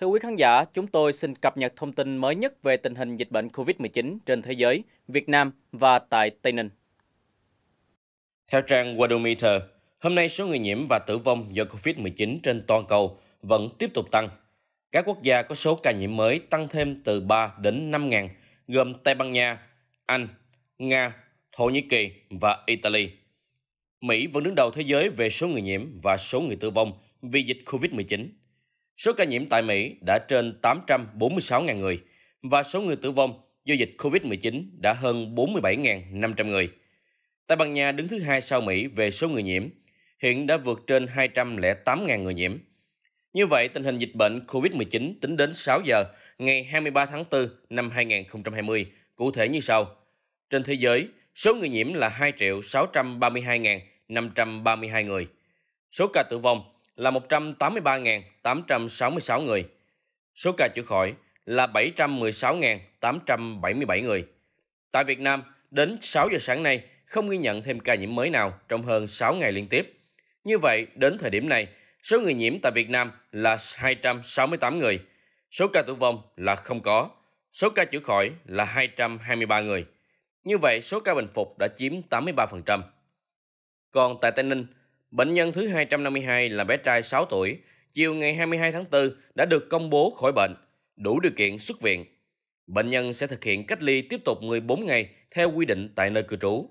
Thưa quý khán giả, chúng tôi xin cập nhật thông tin mới nhất về tình hình dịch bệnh COVID-19 trên thế giới, Việt Nam và tại Tây Ninh. Theo trang Worldometer, hôm nay số người nhiễm và tử vong do COVID-19 trên toàn cầu vẫn tiếp tục tăng. Các quốc gia có số ca nhiễm mới tăng thêm từ 3 đến 5 ngàn, gồm Tây Ban Nha, Anh, Nga, Thổ Nhĩ Kỳ và Italy. Mỹ vẫn đứng đầu thế giới về số người nhiễm và số người tử vong vì dịch COVID-19 số ca nhiễm tại Mỹ đã trên 846.000 người và số người tử vong do dịch COVID-19 đã hơn 47.500 người. Tây Ban Nha đứng thứ hai sau Mỹ về số người nhiễm, hiện đã vượt trên 208.000 người nhiễm. Như vậy, tình hình dịch bệnh COVID-19 tính đến 6 giờ ngày 23 tháng 4 năm 2020 cụ thể như sau. Trên thế giới, số người nhiễm là 2.632.532 người. Số ca tử vong là 183.866 người. Số ca chữa khỏi là 716.877 người. Tại Việt Nam, đến 6 giờ sáng nay không ghi nhận thêm ca nhiễm mới nào trong hơn 6 ngày liên tiếp. Như vậy, đến thời điểm này, số người nhiễm tại Việt Nam là 268 người. Số ca tử vong là không có. Số ca chữa khỏi là 223 người. Như vậy, số ca bình phục đã chiếm 83%. Còn tại Tây Ninh, Bệnh nhân thứ 252 là bé trai 6 tuổi, chiều ngày 22 tháng 4 đã được công bố khỏi bệnh, đủ điều kiện xuất viện. Bệnh nhân sẽ thực hiện cách ly tiếp tục 14 ngày theo quy định tại nơi cư trú.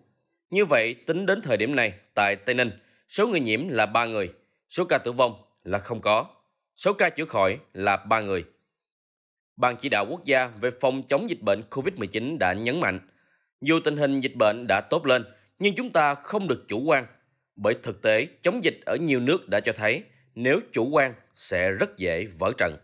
Như vậy, tính đến thời điểm này, tại Tây Ninh, số người nhiễm là 3 người, số ca tử vong là không có, số ca chữa khỏi là 3 người. Ban chỉ đạo quốc gia về phòng chống dịch bệnh COVID-19 đã nhấn mạnh, dù tình hình dịch bệnh đã tốt lên, nhưng chúng ta không được chủ quan – bởi thực tế chống dịch ở nhiều nước đã cho thấy nếu chủ quan sẽ rất dễ vỡ trận.